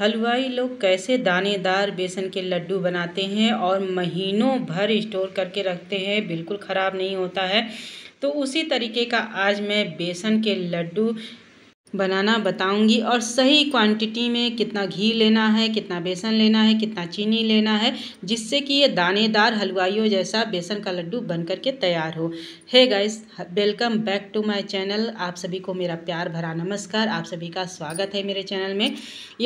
हलवाई लोग कैसे दानेदार बेसन के लड्डू बनाते हैं और महीनों भर स्टोर करके रखते हैं बिल्कुल ख़राब नहीं होता है तो उसी तरीके का आज मैं बेसन के लड्डू बनाना बताऊंगी और सही क्वांटिटी में कितना घी लेना है कितना बेसन लेना है कितना चीनी लेना है जिससे कि ये दानेदार हलवाइयों जैसा बेसन का लड्डू बन करके तैयार हो hey guys welcome back to my channel आप सभी को मेरा प्यार भरा नमस्कार आप सभी का स्वागत है मेरे चैनल में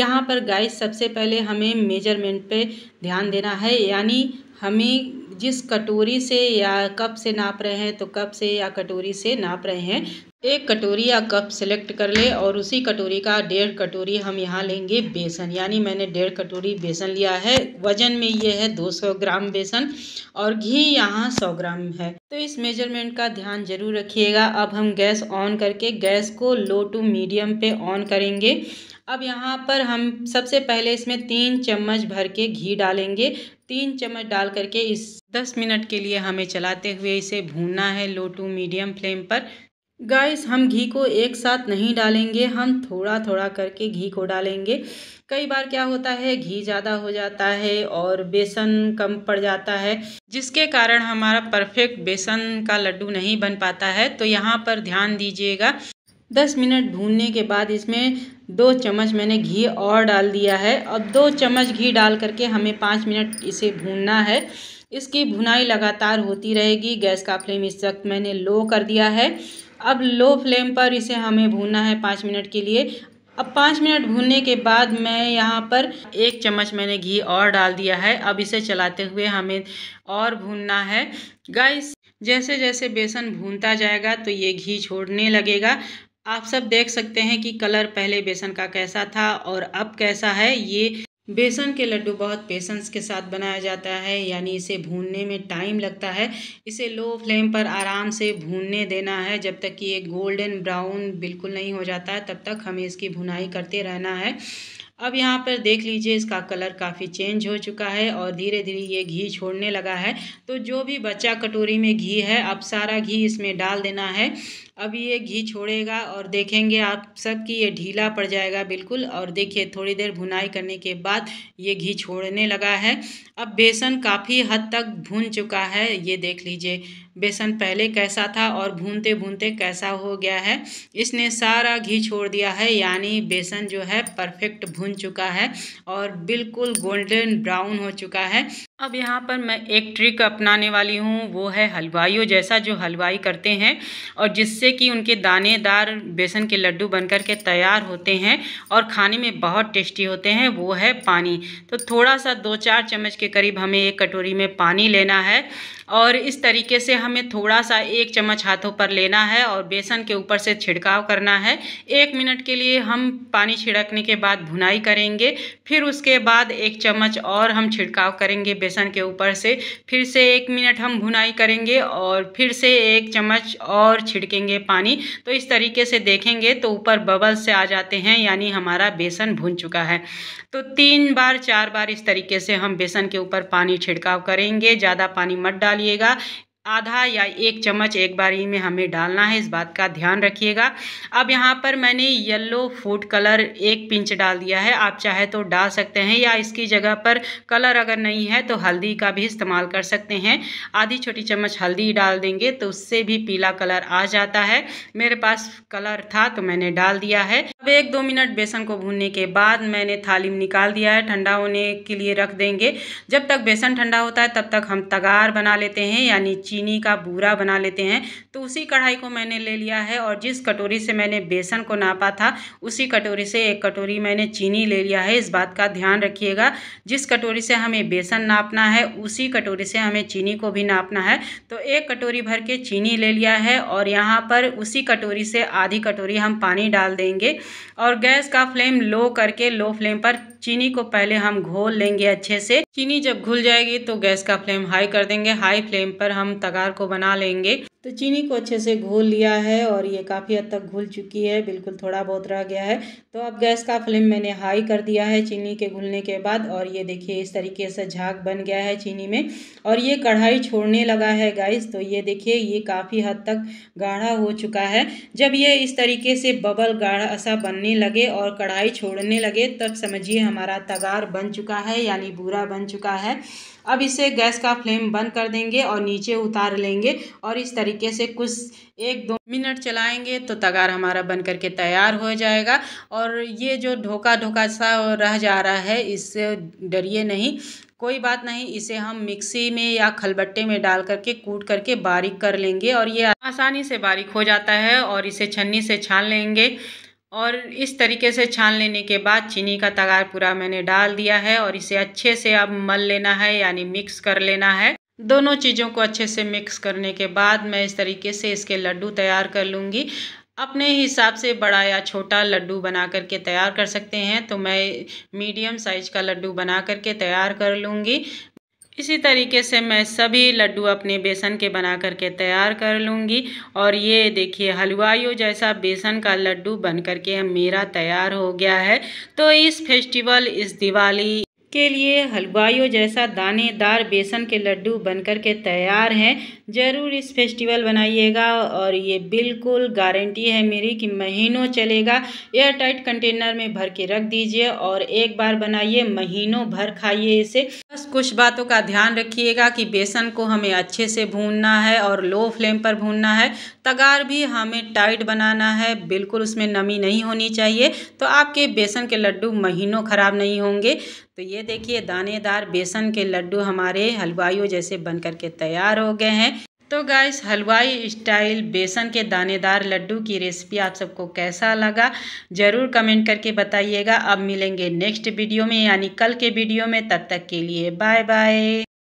यहाँ पर गाइस सबसे पहले हमें मेजरमेंट पर ध्यान देना है यानी हमें जिस कटोरी से या कप से नाप रहे हैं तो कप से या कटोरी से नाप रहे हैं एक कटोरी या कप सेलेक्ट कर ले और उसी कटोरी का डेढ़ कटोरी हम यहाँ लेंगे बेसन यानी मैंने डेढ़ कटोरी बेसन लिया है वजन में ये है 200 ग्राम बेसन और घी यहाँ 100 ग्राम है तो इस मेजरमेंट का ध्यान जरूर रखिएगा अब हम गैस ऑन करके गैस को लो टू मीडियम पे ऑन करेंगे अब यहाँ पर हम सबसे पहले इसमें तीन चम्मच भर के घी डालेंगे तीन चम्मच डाल करके इस दस मिनट के लिए हमें चलाते हुए इसे भूनना है लो टू मीडियम फ्लेम पर गाइस हम घी को एक साथ नहीं डालेंगे हम थोड़ा थोड़ा करके घी को डालेंगे कई बार क्या होता है घी ज़्यादा हो जाता है और बेसन कम पड़ जाता है जिसके कारण हमारा परफेक्ट बेसन का लड्डू नहीं बन पाता है तो यहाँ पर ध्यान दीजिएगा दस मिनट भूनने के बाद इसमें दो चम्मच मैंने घी और डाल दिया है अब दो चम्मच घी डाल करके हमें पाँच मिनट इसे भूनना है इसकी भुनाई लगातार होती रहेगी गैस का फ्लेम इस वक्त मैंने लो कर दिया है अब लो फ्लेम पर इसे हमें भूनना है पाँच मिनट के लिए अब पाँच मिनट भूनने के बाद मैं यहाँ पर एक चम्मच मैंने घी और डाल दिया है अब इसे चलाते हुए हमें और भूनना है गाइस जैसे जैसे बेसन भूनता जाएगा तो ये घी छोड़ने लगेगा आप सब देख सकते हैं कि कलर पहले बेसन का कैसा था और अब कैसा है ये बेसन के लड्डू बहुत पेशेंस के साथ बनाया जाता है यानी इसे भूनने में टाइम लगता है इसे लो फ्लेम पर आराम से भूनने देना है जब तक कि ये गोल्डन ब्राउन बिल्कुल नहीं हो जाता है तब तक हमें इसकी भुनाई करते रहना है अब यहाँ पर देख लीजिए इसका कलर काफ़ी चेंज हो चुका है और धीरे धीरे ये घी छोड़ने लगा है तो जो भी बच्चा कटोरी में घी है अब सारा घी इसमें डाल देना है अब ये घी छोड़ेगा और देखेंगे आप सब कि ये ढीला पड़ जाएगा बिल्कुल और देखिए थोड़ी देर भुनाई करने के बाद ये घी छोड़ने लगा है अब बेसन काफ़ी हद तक भून चुका है ये देख लीजिए बेसन पहले कैसा था और भूनते भूनते कैसा हो गया है इसने सारा घी छोड़ दिया है यानी बेसन जो है परफेक्ट भून चुका है और बिल्कुल गोल्डन ब्राउन हो चुका है अब यहाँ पर मैं एक ट्रिक अपनाने वाली हूँ वो है हलवाइयों जैसा जो हलवाई करते हैं और जिससे कि उनके दानेदार बेसन के लड्डू बनकर के तैयार होते हैं और खाने में बहुत टेस्टी होते हैं वो है पानी तो थोड़ा सा दो चार चम्मच के करीब हमें एक कटोरी में पानी लेना है और इस तरीके से हमें थोड़ा सा एक चम्मच हाथों पर लेना है और बेसन के ऊपर से छिड़काव करना है एक मिनट के लिए हम पानी छिड़कने के बाद भुनाई करेंगे फिर उसके बाद एक चम्मच और हम छिड़काव करेंगे बेसन के ऊपर से फिर से एक मिनट हम भुनाई करेंगे और फिर से एक चम्मच और छिड़केंगे पानी तो इस तरीके से देखेंगे तो ऊपर बबल से आ जाते हैं यानी हमारा बेसन भुन चुका है तो तीन बार चार बार इस तरीके से हम बेसन के ऊपर पानी छिड़काव करेंगे ज़्यादा पानी मत डालिएगा आधा या एक चम्मच एक बार ही में हमें डालना है इस बात का ध्यान रखिएगा अब यहाँ पर मैंने येलो फूड कलर एक पिंच डाल दिया है आप चाहे तो डाल सकते हैं या इसकी जगह पर कलर अगर नहीं है तो हल्दी का भी इस्तेमाल कर सकते हैं आधी छोटी चम्मच हल्दी डाल देंगे तो उससे भी पीला कलर आ जाता है मेरे पास कलर था तो मैंने डाल दिया है अब एक दो मिनट बेसन को भूनने के बाद मैंने थाली में निकाल दिया है ठंडा होने के लिए रख देंगे जब तक बेसन ठंडा होता है तब तक हम तगार बना लेते हैं यानी चीनी का बूरा बना लेते हैं तो उसी कढ़ाई को मैंने ले लिया है और जिस कटोरी से मैंने बेसन को नापा था उसी कटोरी से एक कटोरी मैंने चीनी ले लिया है इस बात का ध्यान रखिएगा जिस कटोरी से हमें बेसन नापना है उसी कटोरी से हमें चीनी को भी नापना है तो एक कटोरी भर के चीनी ले लिया है और यहाँ पर उसी कटोरी से आधी कटोरी हम पानी डाल देंगे और गैस का फ्लेम लो करके लो फ्लेम पर चीनी को पहले हम घोल लेंगे अच्छे से चीनी जब घुल जाएगी तो गैस का फ्लेम हाई कर देंगे हाई फ्लेम पर हम तगार को बना लेंगे तो चीनी को अच्छे से घोल लिया है और ये काफ़ी हद तक घुल चुकी है बिल्कुल थोड़ा बहुत रह गया है तो अब गैस का फ्लेम मैंने हाई कर दिया है चीनी के घुलने के बाद और ये देखिए इस तरीके से झाग बन गया है चीनी में और ये कढ़ाई छोड़ने लगा है गैस तो ये देखिए ये काफ़ी हद तक गाढ़ा हो चुका है जब ये इस तरीके से बबल गाढ़ा सा बनने लगे और कढ़ाई छोड़ने लगे तब समझिए हमारा तगार बन चुका है यानी बूरा बन चुका है अब इसे गैस का फ्लेम बंद कर देंगे और नीचे उतार लेंगे और इस तरीके से कुछ एक दो मिनट चलाएंगे तो तगार हमारा बन करके तैयार हो जाएगा और ये जो ढोका ढोका सा रह जा रहा है इससे डरिए नहीं कोई बात नहीं इसे हम मिक्सी में या खलबट्टे में डाल करके कूट करके बारीक कर लेंगे और ये आसानी से बारीक हो जाता है और इसे छन्नी से छान लेंगे और इस तरीके से छान लेने के बाद चीनी का तगार पूरा मैंने डाल दिया है और इसे अच्छे से अब मल लेना है यानी मिक्स कर लेना है दोनों चीज़ों को अच्छे से मिक्स करने के बाद मैं इस तरीके से इसके लड्डू तैयार कर लूँगी अपने हिसाब से बड़ा या छोटा लड्डू बना करके तैयार कर सकते हैं तो मैं मीडियम साइज का लड्डू बना करके तैयार कर लूँगी इसी तरीके से मैं सभी लड्डू अपने बेसन के बना करके तैयार कर लूँगी और ये देखिए हलवाइयों जैसा बेसन का लड्डू बन करके मेरा तैयार हो गया है तो इस फेस्टिवल इस दिवाली के लिए हलवाइयों जैसा दानेदार बेसन के लड्डू बनकर के तैयार हैं ज़रूर इस फेस्टिवल बनाइएगा और ये बिल्कुल गारंटी है मेरी कि महीनों चलेगा एयर टाइट कंटेनर में भर के रख दीजिए और एक बार बनाइए महीनों भर खाइए इसे कुछ बातों का ध्यान रखिएगा कि बेसन को हमें अच्छे से भूनना है और लो फ्लेम पर भूनना है तगार भी हमें टाइट बनाना है बिल्कुल उसमें नमी नहीं होनी चाहिए तो आपके बेसन के लड्डू महीनों ख़राब नहीं होंगे तो ये देखिए दानेदार बेसन के लड्डू हमारे हलवाइयों जैसे बन के तैयार हो गए हैं तो गाइस हलवाई स्टाइल बेसन के दानेदार लड्डू की रेसिपी आप सबको कैसा लगा ज़रूर कमेंट करके बताइएगा अब मिलेंगे नेक्स्ट वीडियो में यानी कल के वीडियो में तब तक के लिए बाय बाय